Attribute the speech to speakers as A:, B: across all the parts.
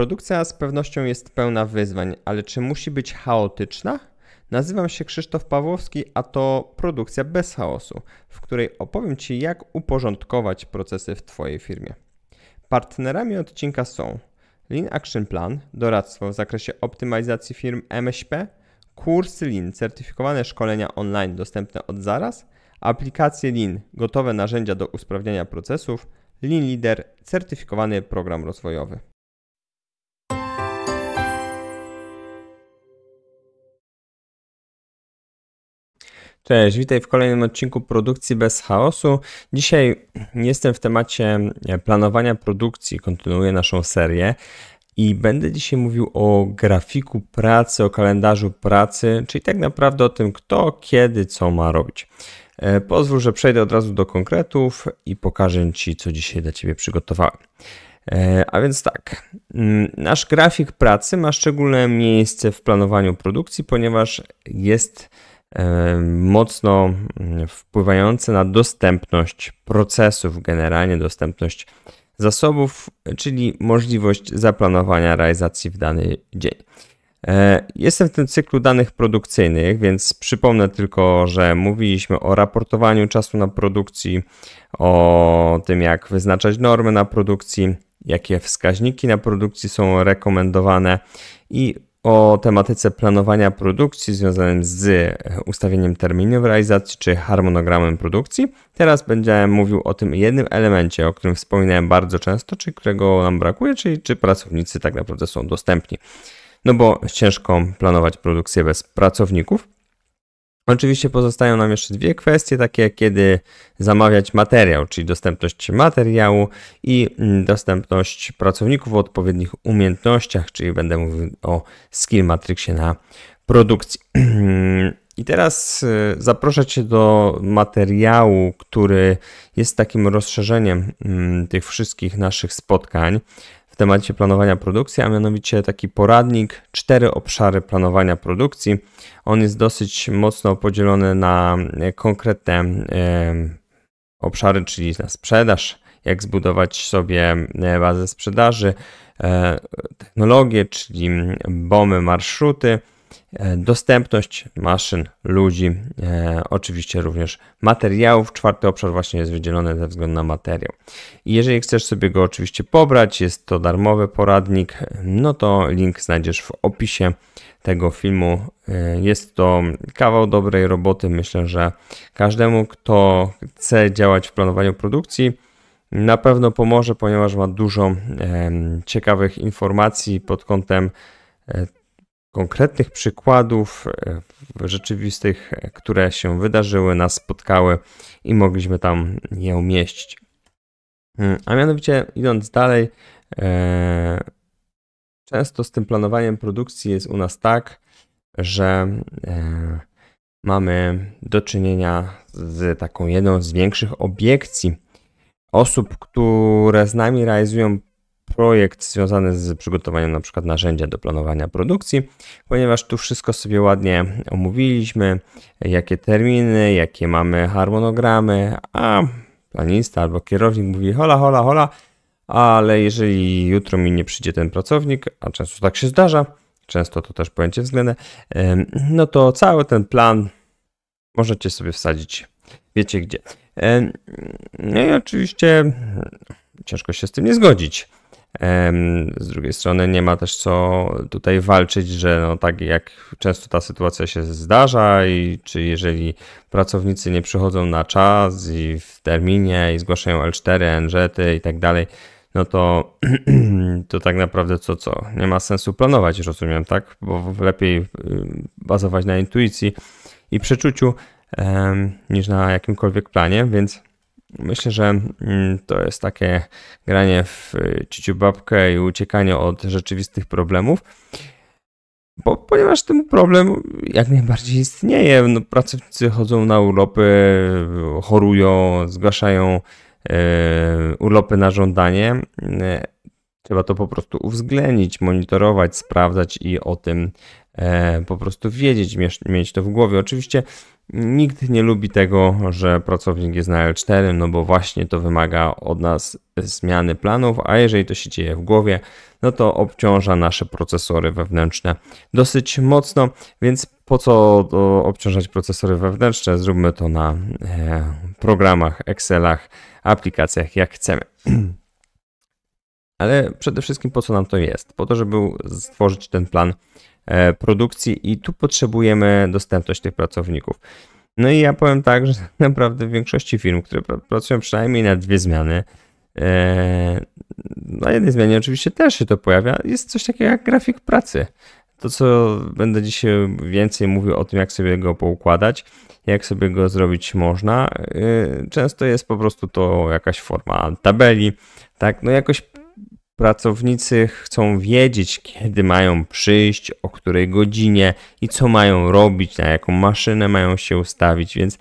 A: Produkcja z pewnością jest pełna wyzwań, ale czy musi być chaotyczna? Nazywam się Krzysztof Pawłowski, a to produkcja bez chaosu, w której opowiem Ci, jak uporządkować procesy w Twojej firmie. Partnerami odcinka są Lean Action Plan, doradztwo w zakresie optymalizacji firm MŚP, kursy Lean, certyfikowane szkolenia online dostępne od zaraz, aplikacje Lean, gotowe narzędzia do usprawniania procesów, Lean Leader, certyfikowany program rozwojowy. Cześć, witaj w kolejnym odcinku Produkcji bez chaosu. Dzisiaj jestem w temacie e, planowania produkcji, kontynuuję naszą serię i będę dzisiaj mówił o grafiku pracy, o kalendarzu pracy, czyli tak naprawdę o tym, kto, kiedy, co ma robić. E, pozwól, że przejdę od razu do konkretów i pokażę Ci, co dzisiaj dla Ciebie przygotowałem. E, a więc tak, mm, nasz grafik pracy ma szczególne miejsce w planowaniu produkcji, ponieważ jest mocno mm, wpływające na dostępność procesów, generalnie dostępność zasobów, czyli możliwość zaplanowania realizacji w dany dzień. E, jestem w tym cyklu danych produkcyjnych, więc przypomnę tylko, że mówiliśmy o raportowaniu czasu na produkcji, o tym jak wyznaczać normy na produkcji, jakie wskaźniki na produkcji są rekomendowane i o tematyce planowania produkcji związanym z e, ustawieniem terminów realizacji czy harmonogramem produkcji. Teraz będę mówił o tym jednym elemencie, o którym wspominałem bardzo często, czy którego nam brakuje, czyli czy pracownicy tak naprawdę są dostępni. No bo ciężko planować produkcję bez pracowników. Oczywiście pozostają nam jeszcze dwie kwestie, takie kiedy zamawiać materiał, czyli dostępność materiału i mm, dostępność pracowników o odpowiednich umiejętnościach, czyli będę mówił o skill matrixie na produkcji. I teraz e, zaproszę Cię do materiału, który jest takim rozszerzeniem mm, tych wszystkich naszych spotkań temacie planowania produkcji, a mianowicie taki poradnik, cztery obszary planowania produkcji. On jest dosyć mocno podzielony na e, konkretne e, obszary, czyli na sprzedaż, jak zbudować sobie e, bazę sprzedaży, technologie, czyli bomy, marszruty, E, dostępność maszyn, ludzi, e, oczywiście również materiałów. Czwarty obszar właśnie jest wydzielony ze względu na materiał. I jeżeli chcesz sobie go oczywiście pobrać, jest to darmowy poradnik, no to link znajdziesz w opisie tego filmu. E, jest to kawał dobrej roboty. Myślę, że każdemu, kto chce działać w planowaniu produkcji, na pewno pomoże, ponieważ ma dużo e, ciekawych informacji pod kątem e, konkretnych przykładów e, rzeczywistych, e, które się wydarzyły, nas spotkały i mogliśmy tam je umieścić. Mm, a mianowicie, idąc dalej, e, często z tym planowaniem produkcji jest u nas tak, że mamy do czynienia z taką jedną z większych obiekcji osób, które z nami realizują projekt związany z przygotowaniem na przykład narzędzia do planowania produkcji, ponieważ tu wszystko sobie ładnie omówiliśmy, jakie terminy, jakie mamy harmonogramy, a planista albo kierownik mówi hola, hola, hola, ale jeżeli jutro mi nie przyjdzie ten pracownik, a często tak się zdarza, często to też pojęcie względne, no to cały ten plan możecie sobie wsadzić wiecie gdzie. No i oczywiście ciężko się z tym nie zgodzić. Z drugiej strony nie ma też co tutaj walczyć, że no tak jak często ta sytuacja się zdarza i czy jeżeli pracownicy nie przychodzą na czas i w terminie i zgłaszają L4, nz i tak dalej, no to, to tak naprawdę co co? Nie ma sensu planować, rozumiem, tak? Bo lepiej y, bazować na intuicji i przeczuciu niż na jakimkolwiek planie, więc Myślę, że mm, to jest takie granie w y, ciuciu babkę i uciekanie od rzeczywistych problemów, bo ponieważ ten problem jak najbardziej istnieje. No, pracownicy chodzą na urlopy, chorują, zgłaszają y, urlopy na żądanie. Y, trzeba to po prostu uwzględnić, monitorować, sprawdzać i o tym E, po prostu wiedzieć, mieć to w głowie. Oczywiście nikt nie lubi tego, że pracownik jest na L4, no bo właśnie to wymaga od nas zmiany planów, a jeżeli to się dzieje w głowie, no to obciąża nasze procesory wewnętrzne dosyć mocno, więc po co obciążać procesory wewnętrzne? Zróbmy to na e, programach, Excelach, aplikacjach, jak chcemy. Ale przede wszystkim po co nam to jest? Po to, żeby stworzyć ten plan E, produkcji i tu potrzebujemy dostępność tych pracowników. No i ja powiem tak, że naprawdę w większości firm, które pracują przynajmniej na dwie zmiany, e, na jednej zmianie oczywiście też się to pojawia, jest coś takiego jak grafik pracy. To, co będę dzisiaj więcej mówił o tym, jak sobie go poukładać, jak sobie go zrobić można, e, często jest po prostu to jakaś forma tabeli, tak, no jakoś Pracownicy chcą wiedzieć, kiedy mają przyjść, o której godzinie i co mają robić, na jaką maszynę mają się ustawić, więc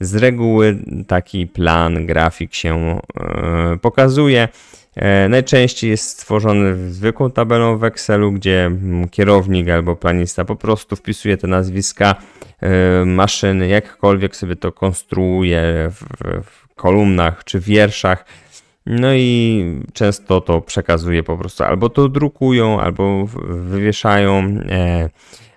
A: z reguły taki plan, grafik się e, pokazuje. E, najczęściej jest stworzony zwykłą tabelą w Excelu, gdzie mm, kierownik albo planista po prostu wpisuje te nazwiska e, maszyny, jakkolwiek sobie to konstruuje w kolumnach czy wierszach no i często to przekazuje po prostu albo to drukują, albo wywieszają, e,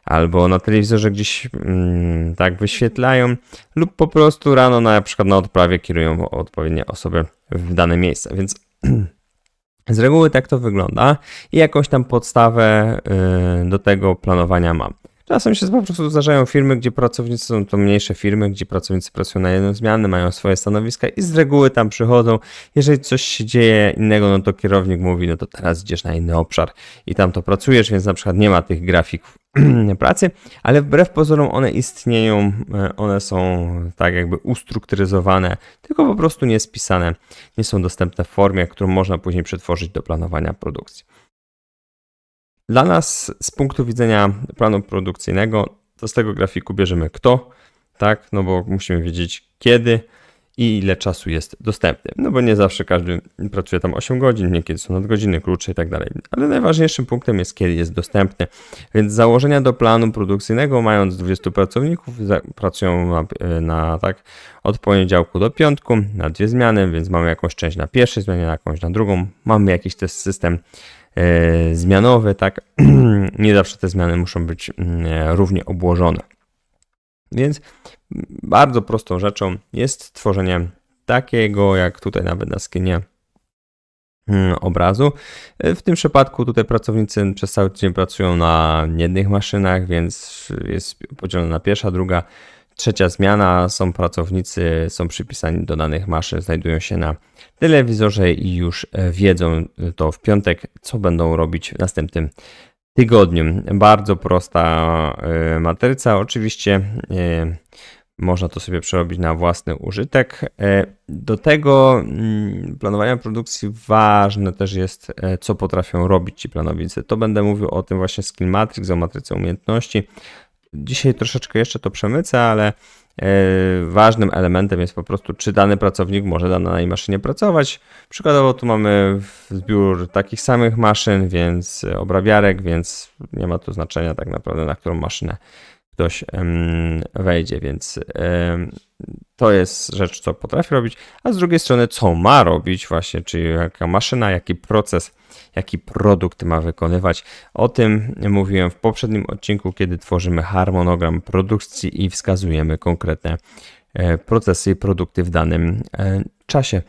A: albo na telewizorze gdzieś mm, tak wyświetlają, lub po prostu rano na przykład na odprawie kierują odpowiednie osoby w dane miejsce. Więc z reguły tak to wygląda i jakąś tam podstawę y, do tego planowania mam. Czasem się po prostu zdarzają firmy, gdzie pracownicy są to mniejsze firmy, gdzie pracownicy pracują na jedną zmianę, mają swoje stanowiska i z reguły tam przychodzą. Jeżeli coś się dzieje innego, no to kierownik mówi, no to teraz idziesz na inny obszar i tam to pracujesz, więc na przykład nie ma tych grafików pracy, ale wbrew pozorom one istnieją, e, one są tak jakby ustrukturyzowane, tylko po prostu nie spisane, nie są dostępne w formie, którą można później przetworzyć do planowania produkcji. Dla nas z punktu widzenia planu produkcyjnego, to z tego grafiku bierzemy kto, tak? No bo musimy wiedzieć kiedy i ile czasu jest dostępny. No bo nie zawsze każdy pracuje tam 8 godzin, niekiedy są nadgodziny krótsze i tak dalej. Ale najważniejszym punktem jest, kiedy jest dostępny. Więc założenia do planu produkcyjnego, mając 20 pracowników, pracują na, na, tak od poniedziałku do piątku, na dwie zmiany, więc mamy jakąś część na pierwszej zmianie, jakąś na drugą. Mamy jakiś test system E, zmianowe, tak? Nie zawsze te zmiany muszą być mm, e, równie obłożone. Więc bardzo prostą rzeczą jest tworzenie takiego, jak tutaj nawet na skinie mm, obrazu. E, w tym przypadku tutaj pracownicy przez cały tydzień pracują na jednych maszynach, więc jest podzielona na pierwsza, druga, Trzecia zmiana są pracownicy, są przypisani do danych maszyn, znajdują się na telewizorze i już e, wiedzą to w piątek, co będą robić w następnym tygodniu. Bardzo prosta e, matryca, oczywiście e, można to sobie przerobić na własny użytek. Do tego mm, planowania produkcji ważne też jest, co potrafią robić ci planowicy. To będę mówił o tym właśnie skill matrix, o matryce umiejętności. Dzisiaj troszeczkę jeszcze to przemycę, ale e, ważnym elementem jest po prostu, czy dany pracownik może na danej maszynie pracować. Przykładowo tu mamy zbiór takich samych maszyn, więc obrabiarek, więc nie ma to znaczenia tak naprawdę, na którą maszynę ktoś wejdzie, więc to jest rzecz, co potrafi robić, a z drugiej strony, co ma robić właśnie, czyli jaka maszyna, jaki proces jaki produkt ma wykonywać. O tym mówiłem w poprzednim odcinku, kiedy tworzymy harmonogram produkcji i wskazujemy konkretne e, procesy i produkty w danym e, czasie.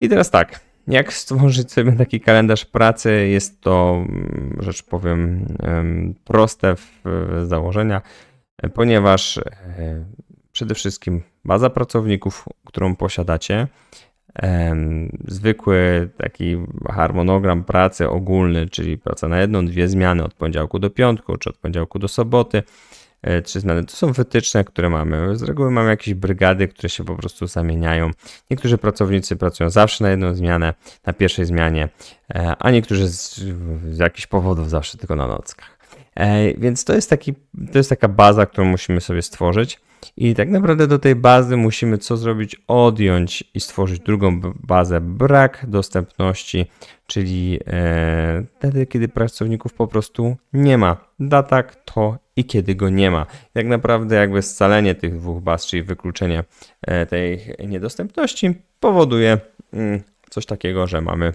A: I teraz tak, jak stworzyć sobie taki kalendarz pracy? Jest to mm, rzecz powiem proste w założenia, e, ponieważ przede wszystkim baza pracowników, którą posiadacie, zwykły taki harmonogram pracy ogólny, czyli praca na jedną, dwie zmiany od poniedziałku do piątku, czy od poniedziałku do soboty, e, trzy zmiany. To są wytyczne, które mamy. Z reguły mamy jakieś brygady, które się po prostu zamieniają. Niektórzy pracownicy pracują zawsze na jedną zmianę, na pierwszej zmianie, e, a niektórzy z, z jakichś powodów zawsze tylko na nockach. E, więc to jest, taki, to jest taka baza, którą musimy sobie stworzyć. I tak naprawdę do tej bazy musimy co zrobić? Odjąć i stworzyć drugą bazę brak dostępności, czyli e, wtedy, kiedy pracowników po prostu nie ma. Data, to i kiedy go nie ma. tak naprawdę jakby scalenie tych dwóch baz, czyli wykluczenie e, tej niedostępności powoduje mm, coś takiego, że mamy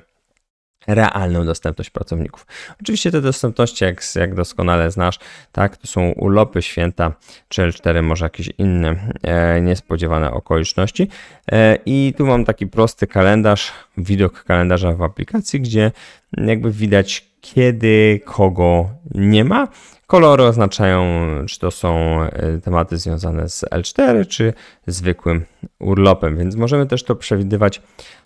A: realną dostępność pracowników. Oczywiście te dostępności, jak, jak doskonale znasz, tak, to są urlopy, święta, czy L4, może jakieś inne e, niespodziewane okoliczności. E, I tu mam taki prosty kalendarz, widok kalendarza w aplikacji, gdzie jakby widać, kiedy kogo nie ma. Kolory oznaczają, czy to są e, tematy związane z L4, czy zwykłym urlopem, więc możemy też to przewidywać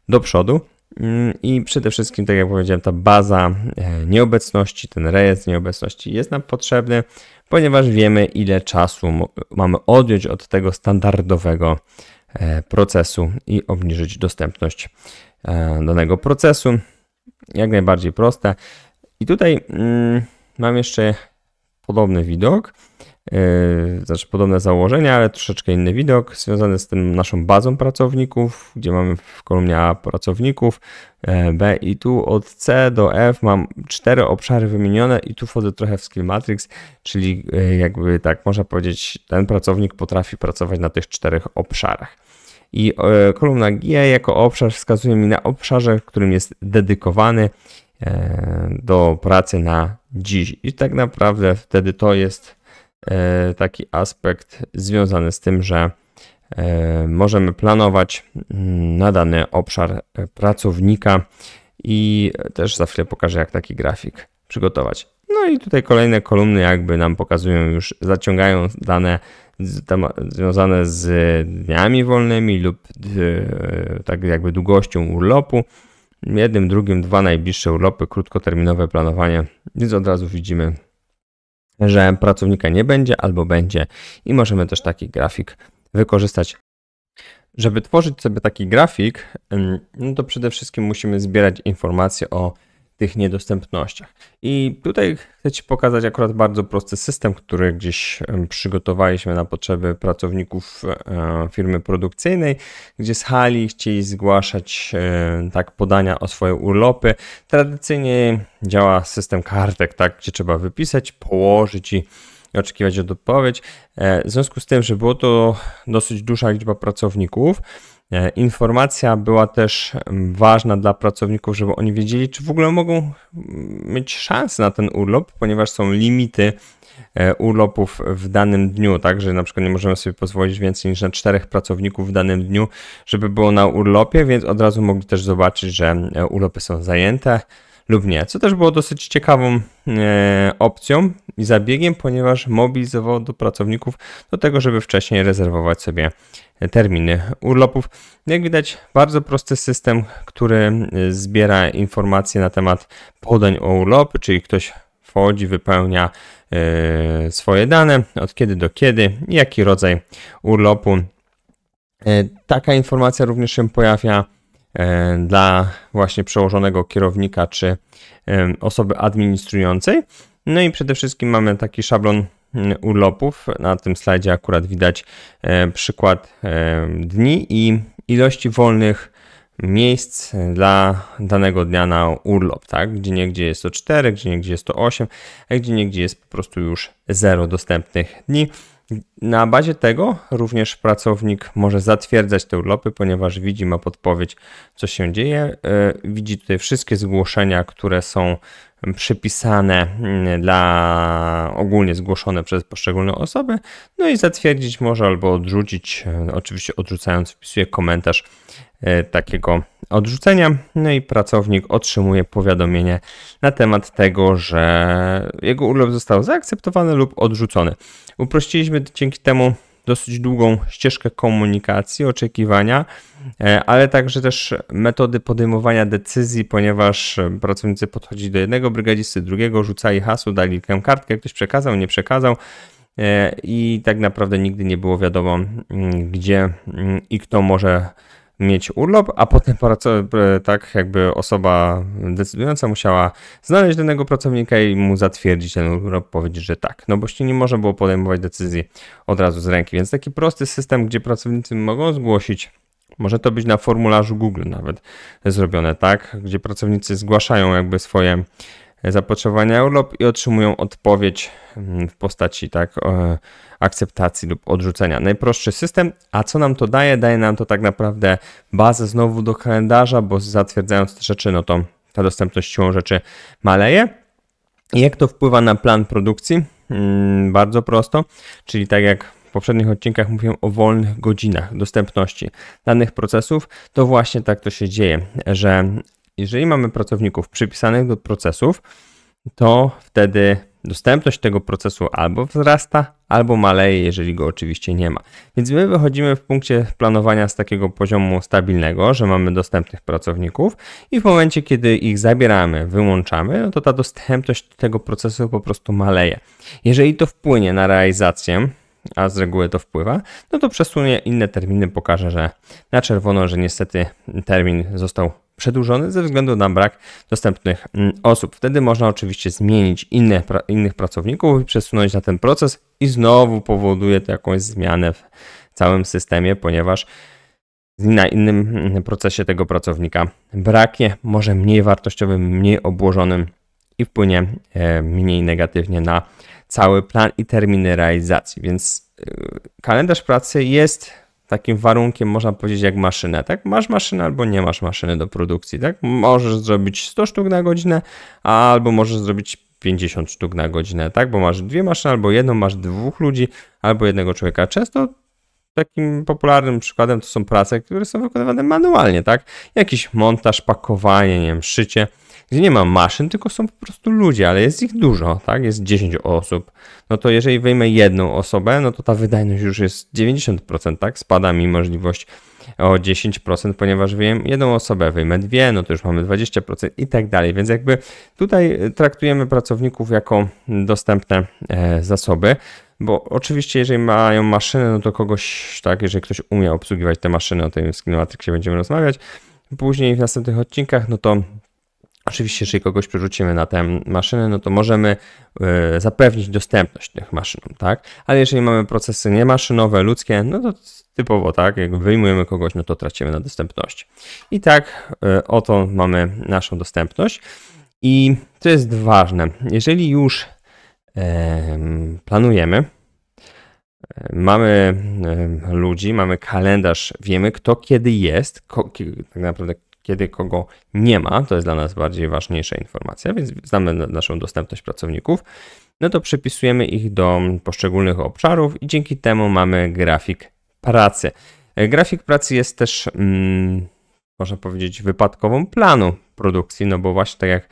A: do przodu. Mm, I przede wszystkim, tak jak powiedziałem, ta baza e, nieobecności, ten rejestr nieobecności jest nam potrzebny, ponieważ wiemy, ile czasu mamy odjąć od tego standardowego e, procesu i obniżyć dostępność e, danego procesu. Jak najbardziej proste. I tutaj mm, mam jeszcze podobny widok znaczy podobne założenia, ale troszeczkę inny widok, związany z tym naszą bazą pracowników, gdzie mamy w kolumnie A pracowników, yy, B i tu od C do F mam cztery obszary wymienione i tu wchodzę trochę w skill matrix, czyli yy, jakby tak można powiedzieć, ten pracownik potrafi pracować na tych czterech obszarach. I kolumna G jako obszar wskazuje mi na obszarze, w którym jest dedykowany do pracy na dziś. I tak naprawdę wtedy to jest E, taki aspekt związany z tym, że e, możemy planować mm, na dany obszar e, pracownika i też za chwilę pokażę, jak taki grafik przygotować. No i tutaj kolejne kolumny jakby nam pokazują już, zaciągają dane związane z dniami wolnymi lub tak jakby długością urlopu. Jednym, drugim, dwa najbliższe urlopy, krótkoterminowe planowanie, więc od razu widzimy że pracownika nie będzie albo będzie i możemy też taki grafik wykorzystać. Żeby tworzyć sobie taki grafik, mm, no to przede wszystkim musimy zbierać informacje o tych niedostępnościach. I tutaj chcę Ci pokazać akurat bardzo prosty system, który gdzieś przygotowaliśmy na potrzeby pracowników e, firmy produkcyjnej, gdzie z hali chcieli zgłaszać e, tak podania o swoje urlopy. Tradycyjnie działa system kartek, tak, gdzie trzeba wypisać, położyć i oczekiwać odpowiedź. E, w związku z tym, że było to dosyć duża liczba pracowników, E, informacja była też mm, ważna dla pracowników, żeby oni wiedzieli, czy w ogóle mogą mm, mieć szansę na ten urlop, ponieważ są limity e, urlopów w danym dniu, tak, że na przykład nie możemy sobie pozwolić więcej niż na czterech pracowników w danym dniu, żeby było na urlopie, więc od razu mogli też zobaczyć, że e, urlopy są zajęte lub nie. Co też było dosyć ciekawą e, opcją i zabiegiem, ponieważ mobilizowało do pracowników do tego, żeby wcześniej rezerwować sobie e, terminy urlopów. Jak widać, bardzo prosty system, który e, zbiera informacje na temat podań o urlopy, czyli ktoś wchodzi, wypełnia swoje dane, od kiedy do kiedy, jaki rodzaj urlopu. Taka informacja również się pojawia E, dla właśnie przełożonego kierownika czy e, osoby administrującej. No i przede wszystkim mamy taki szablon mm, urlopów. Na tym slajdzie akurat widać e, przykład dni i ilości wolnych miejsc dla danego dnia na urlop, tak? Gdzie niegdzie jest to 4, gdzie niegdzie jest to 8, a gdzie niegdzie jest po prostu już 0 dostępnych dni. Na bazie tego również pracownik może zatwierdzać te urlopy, ponieważ widzi, ma podpowiedź, co się dzieje. E, widzi tutaj wszystkie zgłoszenia, które są przypisane mm, dla ogólnie zgłoszone przez poszczególne osoby, no i zatwierdzić może albo odrzucić, e, oczywiście odrzucając wpisuje komentarz e, takiego odrzucenia, no i pracownik otrzymuje powiadomienie na temat tego, że jego urlop został zaakceptowany lub odrzucony. Uprościliśmy dzięki temu dosyć długą ścieżkę komunikacji, oczekiwania, e, ale także też metody podejmowania decyzji, ponieważ e, pracownicy podchodzili do jednego brygadzisty, drugiego, rzucali hasło, dali kartkę, ktoś przekazał, nie przekazał e, i tak naprawdę nigdy nie było wiadomo, mm, gdzie mm, i kto może mieć urlop, a potem e, tak jakby osoba decydująca musiała znaleźć danego pracownika i mu zatwierdzić ten urlop, powiedzieć, że tak, no bo się nie można było podejmować decyzji od razu z ręki, więc taki prosty system, gdzie pracownicy mogą zgłosić może to być na formularzu Google nawet zrobione, tak? Gdzie pracownicy zgłaszają jakby swoje zapotrzebowania urlop i otrzymują odpowiedź mm, w postaci tak e, akceptacji lub odrzucenia. Najprostszy system, a co nam to daje? Daje nam to tak naprawdę bazę znowu do kalendarza, bo zatwierdzając te rzeczy, no to ta dostępność siłą rzeczy maleje. I jak to wpływa na plan produkcji? Mm, bardzo prosto, czyli tak jak w poprzednich odcinkach mówiłem o wolnych godzinach dostępności danych procesów, to właśnie tak to się dzieje, że jeżeli mamy pracowników przypisanych do procesów, to wtedy dostępność tego procesu albo wzrasta, albo maleje, jeżeli go oczywiście nie ma. Więc my wychodzimy w punkcie planowania z takiego poziomu stabilnego, że mamy dostępnych pracowników i w momencie, kiedy ich zabieramy, wyłączamy, no to ta dostępność tego procesu po prostu maleje. Jeżeli to wpłynie na realizację, a z reguły to wpływa, no to przesunie inne terminy, pokaże, że na czerwono, że niestety termin został przedłużony ze względu na brak dostępnych mm, osób. Wtedy można oczywiście zmienić inne, innych pracowników i przesunąć na ten proces i znowu powoduje to jakąś zmianę w całym systemie, ponieważ na innym mm, procesie tego pracownika braknie, może mniej wartościowym, mniej obłożonym i wpłynie e, mniej negatywnie na cały plan i terminy realizacji. Więc e, kalendarz pracy jest takim warunkiem, można powiedzieć, jak maszynę, tak? Masz maszynę albo nie masz maszyny do produkcji, tak? Możesz zrobić 100 sztuk na godzinę, albo możesz zrobić 50 sztuk na godzinę, tak? Bo masz dwie maszyny, albo jedną, masz dwóch ludzi, albo jednego człowieka. Często takim popularnym przykładem to są prace, które są wykonywane manualnie, tak? Jakiś montaż, pakowanie, nie wiem, szycie gdzie nie ma maszyn, tylko są po prostu ludzie, ale jest ich dużo, tak? Jest 10 osób. No to jeżeli wyjmę jedną osobę, no to ta wydajność już jest 90%, tak? Spada mi możliwość o 10%, ponieważ wyjem jedną osobę, wyjmę dwie, no to już mamy 20% i tak dalej. Więc jakby tutaj e, traktujemy pracowników jako dostępne e, zasoby bo oczywiście jeżeli mają maszynę, no to kogoś, tak, jeżeli ktoś umie obsługiwać te maszyny, o tym w będziemy rozmawiać, później w następnych odcinkach, no to Oczywiście, jeżeli kogoś przerzucimy na tę maszynę, no to możemy e, zapewnić dostępność tych maszyn, tak? Ale jeżeli mamy procesy niemaszynowe, ludzkie, no to typowo tak, jak wyjmujemy kogoś, no to tracimy na dostępności. I tak e, oto mamy naszą dostępność. I to jest ważne, jeżeli już e, planujemy, mamy ludzi, mamy kalendarz, wiemy kto kiedy jest, tak naprawdę kiedy kogo nie ma, to jest dla nas bardziej ważniejsza informacja, więc znamy naszą dostępność pracowników, no to przypisujemy ich do poszczególnych obszarów i dzięki temu mamy grafik pracy. E, grafik pracy jest też, mm, można powiedzieć, wypadkową planu produkcji, no bo właśnie tak jak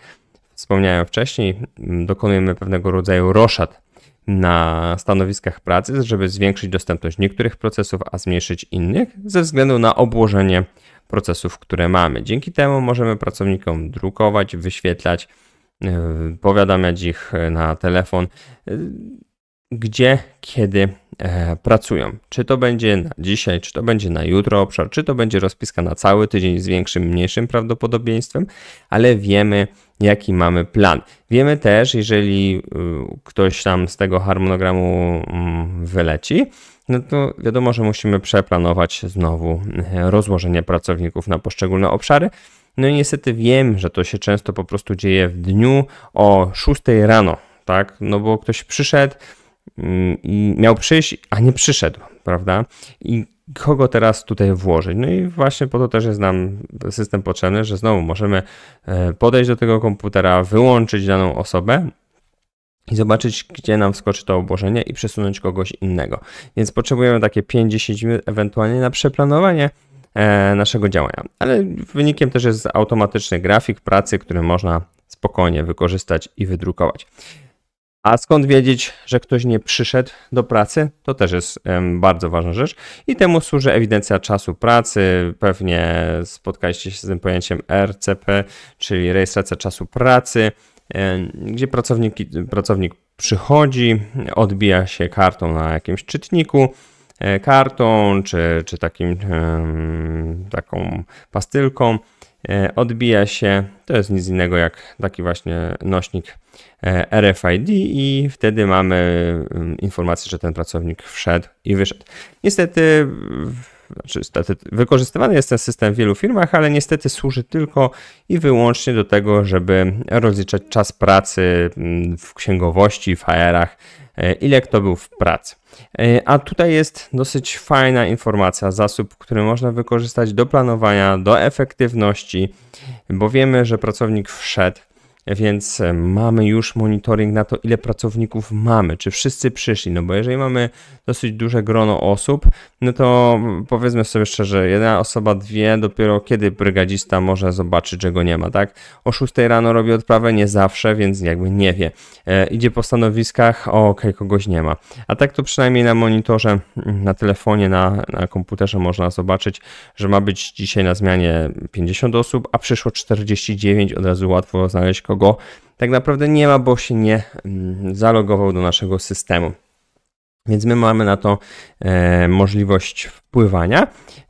A: wspomniałem wcześniej, mm, dokonujemy pewnego rodzaju roszad na stanowiskach pracy, żeby zwiększyć dostępność niektórych procesów, a zmniejszyć innych, ze względu na obłożenie procesów, które mamy. Dzięki temu możemy pracownikom drukować, wyświetlać, e, powiadamiać ich e, na telefon, e, gdzie, kiedy pracują. Czy to będzie na dzisiaj, czy to będzie na jutro obszar, czy to będzie rozpiska na cały tydzień z większym, mniejszym prawdopodobieństwem, ale wiemy, jaki mamy plan. Wiemy też, jeżeli ktoś tam z tego harmonogramu mm, wyleci, no to wiadomo, że musimy przeplanować znowu e, rozłożenie pracowników na poszczególne obszary. No i niestety wiem, że to się często po prostu dzieje w dniu o 6 rano, tak? No bo ktoś przyszedł mm, i miał przyjść, a nie przyszedł, prawda? I kogo teraz tutaj włożyć? No i właśnie po to też jest nam system potrzebny, że znowu możemy e, podejść do tego komputera, wyłączyć daną osobę, i zobaczyć, gdzie nam wskoczy to obłożenie i przesunąć kogoś innego. Więc potrzebujemy takie 5-10 minut ewentualnie na przeplanowanie e, naszego działania. Ale wynikiem też jest automatyczny grafik pracy, który można spokojnie wykorzystać i wydrukować. A skąd wiedzieć, że ktoś nie przyszedł do pracy? To też jest bardzo ważna rzecz i temu służy ewidencja czasu pracy. Pewnie spotkaliście się z tym pojęciem RCP, czyli rejestracja czasu pracy. E, gdzie pracownik, pracownik przychodzi, odbija się kartą na jakimś czytniku, e, kartą czy, czy takim, taką pastylką. E, odbija się, to jest nic innego jak taki właśnie nośnik RFID, i wtedy mamy informację, że ten pracownik wszedł i wyszedł. Niestety, znaczy wykorzystywany jest ten system w wielu firmach, ale niestety służy tylko i wyłącznie do tego, żeby rozliczać czas pracy mm, w księgowości, w HR-ach, e, ile kto był w pracy. E, a tutaj jest dosyć fajna informacja, zasób, który można wykorzystać do planowania, do efektywności, bo wiemy, że pracownik wszedł, więc e, mamy już monitoring na to, ile pracowników mamy, czy wszyscy przyszli, no bo jeżeli mamy dosyć duże grono osób, no to powiedzmy sobie szczerze, jedna osoba, dwie, dopiero kiedy brygadzista może zobaczyć, że go nie ma, tak? O 6 rano robi odprawę, nie zawsze, więc jakby nie wie. E, idzie po stanowiskach, okej, okay, kogoś nie ma. A tak to przynajmniej na monitorze, mm, na telefonie, na, na komputerze można zobaczyć, że ma być dzisiaj na zmianie 50 osób, a przyszło 49, od razu łatwo znaleźć kogoś, kogo tak naprawdę nie ma, bo się nie mm, zalogował do naszego systemu. Więc my mamy na to e, możliwość wpływania.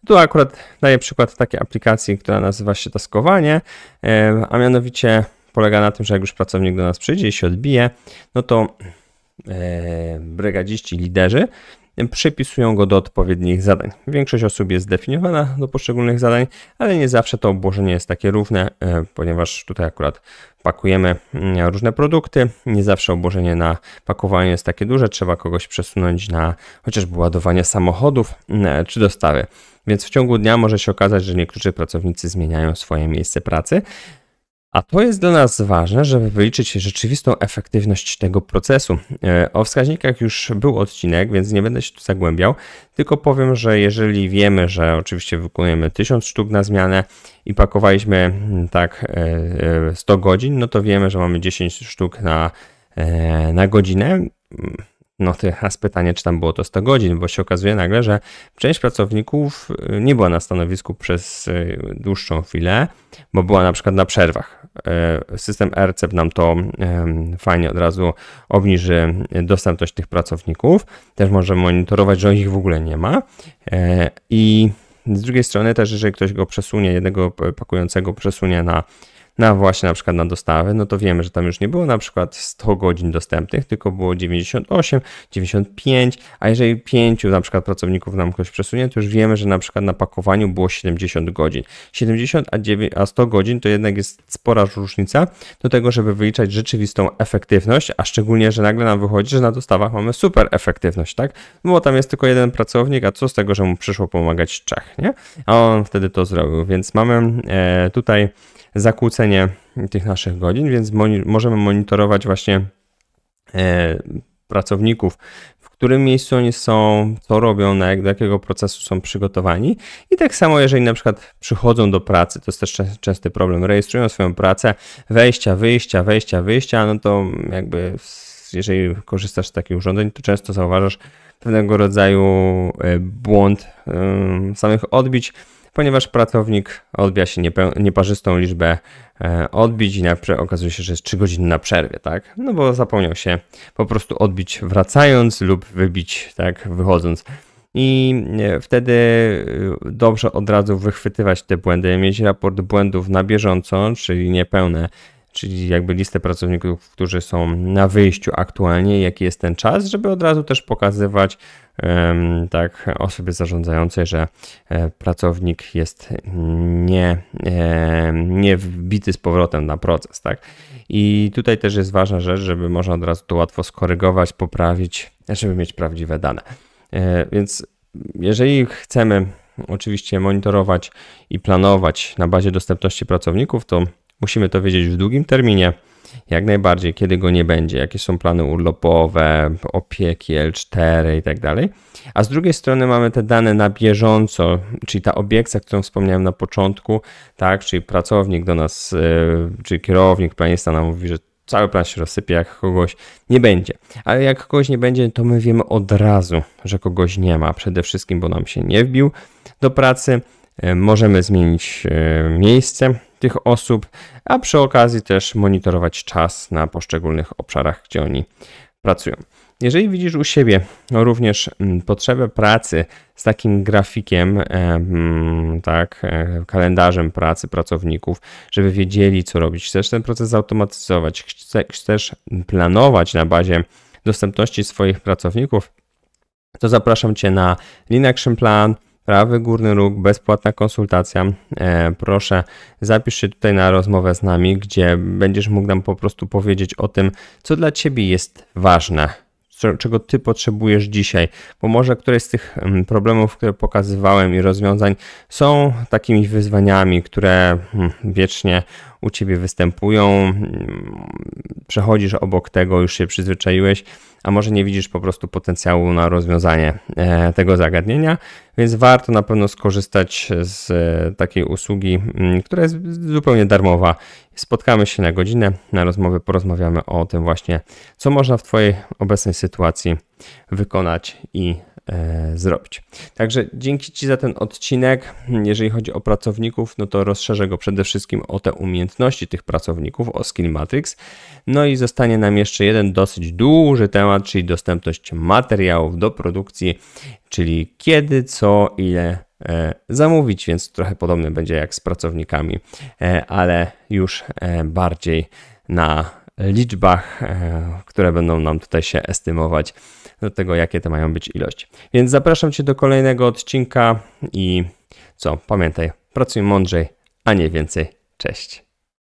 A: Tu akurat daję przykład takiej aplikacji, która nazywa się taskowanie, e, a mianowicie polega na tym, że jak już pracownik do nas przyjdzie i się odbije, no to e, brygadziści, liderzy przypisują go do odpowiednich zadań. Większość osób jest zdefiniowana do poszczególnych zadań, ale nie zawsze to obłożenie jest takie równe, e, ponieważ tutaj akurat pakujemy mm, różne produkty. Nie zawsze obłożenie na pakowanie jest takie duże, trzeba kogoś przesunąć na chociażby ładowanie samochodów mm, czy dostawy. Więc w ciągu dnia może się okazać, że niektórzy pracownicy zmieniają swoje miejsce pracy. A to jest dla nas ważne, żeby wyliczyć rzeczywistą efektywność tego procesu. E, o wskaźnikach już był odcinek, więc nie będę się tu zagłębiał, tylko powiem, że jeżeli wiemy, że oczywiście wykonujemy 1000 sztuk na zmianę i pakowaliśmy mm, tak 100 e, e, godzin, no to wiemy, że mamy 10 sztuk na, na godzinę. No to jest pytanie, czy tam było to 100 godzin, bo się okazuje nagle, że część pracowników nie była na stanowisku przez dłuższą chwilę, bo była na przykład na przerwach E, system ERCEP nam to fajnie od razu obniży dostępność tych pracowników. Też możemy monitorować, że ich w ogóle nie ma. E, I z drugiej strony też, jeżeli ktoś go przesunie, jednego pakującego przesunie na na właśnie na przykład na dostawy, no to wiemy, że tam już nie było na przykład 100 godzin dostępnych, tylko było 98, 95, a jeżeli 5 na przykład pracowników nam ktoś przesunie, to już wiemy, że na przykład na pakowaniu było 70 godzin. 70 a, 100 godzin to jednak jest spora różnica do tego, żeby wyliczać rzeczywistą efektywność, a szczególnie, że nagle nam wychodzi, że na dostawach mamy super efektywność, tak? No bo tam jest tylko jeden pracownik, a co z tego, że mu przyszło pomagać Czech, nie? A on wtedy to zrobił, więc mamy e, tutaj zakłócenie tych naszych godzin, więc moni możemy monitorować właśnie e, pracowników, w którym miejscu oni są, co robią, na jak, do jakiego procesu są przygotowani. I tak samo, jeżeli na przykład przychodzą do pracy, to jest też częsty problem, rejestrują swoją pracę, wejścia, wyjścia, wejścia, wyjścia, no to jakby jeżeli korzystasz z takich urządzeń, to często zauważasz pewnego rodzaju e, błąd samych odbić, ponieważ pracownik odbija się nieparzystą liczbę e, odbić i okazuje się, że jest 3 godziny na przerwie, tak? No bo zapomniał się po prostu odbić wracając lub wybić, tak, wychodząc. I e, wtedy e, dobrze od razu wychwytywać te błędy, mieć raport błędów na bieżąco, czyli niepełne czyli jakby listę pracowników, którzy są na wyjściu aktualnie, jaki jest ten czas, żeby od razu też pokazywać tak, osobie zarządzającej, że e, pracownik jest nie, e, nie wbity z powrotem na proces, tak. I tutaj też jest ważna rzecz, żeby można od razu to łatwo skorygować, poprawić, żeby mieć prawdziwe dane. E, więc jeżeli chcemy oczywiście monitorować i planować na bazie dostępności pracowników, to Musimy to wiedzieć w długim terminie. Jak najbardziej, kiedy go nie będzie, jakie są plany urlopowe, opieki L4 i tak dalej. A z drugiej strony mamy te dane na bieżąco, czyli ta obiekcja, którą wspomniałem na początku, tak, czyli pracownik do nas, y, czy kierownik, planista nam mówi, że cały plan się rozsypie, jak kogoś nie będzie. Ale jak kogoś nie będzie, to my wiemy od razu, że kogoś nie ma. Przede wszystkim, bo nam się nie wbił do pracy. Y, możemy zmienić y, miejsce, tych osób, a przy okazji też monitorować czas na poszczególnych obszarach, gdzie oni pracują. Jeżeli widzisz u siebie również mm, potrzebę pracy z takim grafikiem, tak, e, kalendarzem pracy pracowników, żeby wiedzieli, co robić, chcesz ten proces zautomatyzować, chcesz planować na bazie dostępności swoich pracowników, to zapraszam Cię na Linux Plan. Prawy górny róg, bezpłatna konsultacja. E, proszę, zapisz się tutaj na rozmowę z nami, gdzie będziesz mógł nam po prostu powiedzieć o tym, co dla Ciebie jest ważne, czego Ty potrzebujesz dzisiaj, bo może któreś z tych mm, problemów, które pokazywałem i rozwiązań są takimi wyzwaniami, które mm, wiecznie u Ciebie występują, mm, przechodzisz obok tego, już się przyzwyczaiłeś a może nie widzisz po prostu potencjału na rozwiązanie e, tego zagadnienia, więc warto na pewno skorzystać z e, takiej usługi, mm, która jest zupełnie darmowa. Spotkamy się na godzinę, na rozmowę porozmawiamy o tym właśnie, co można w Twojej obecnej sytuacji wykonać i E, zrobić. Także dzięki Ci za ten odcinek. Jeżeli chodzi o pracowników, no to rozszerzę go przede wszystkim o te umiejętności tych pracowników, o Skill Matrix. No i zostanie nam jeszcze jeden dosyć duży temat, czyli dostępność materiałów do produkcji, czyli kiedy, co, ile e, zamówić, więc trochę podobny będzie jak z pracownikami, e, ale już bardziej na liczbach, które będą nam tutaj się estymować do tego, jakie te mają być ilości. Więc zapraszam Cię do kolejnego odcinka i co, pamiętaj, pracuj mądrzej, a nie więcej. Cześć.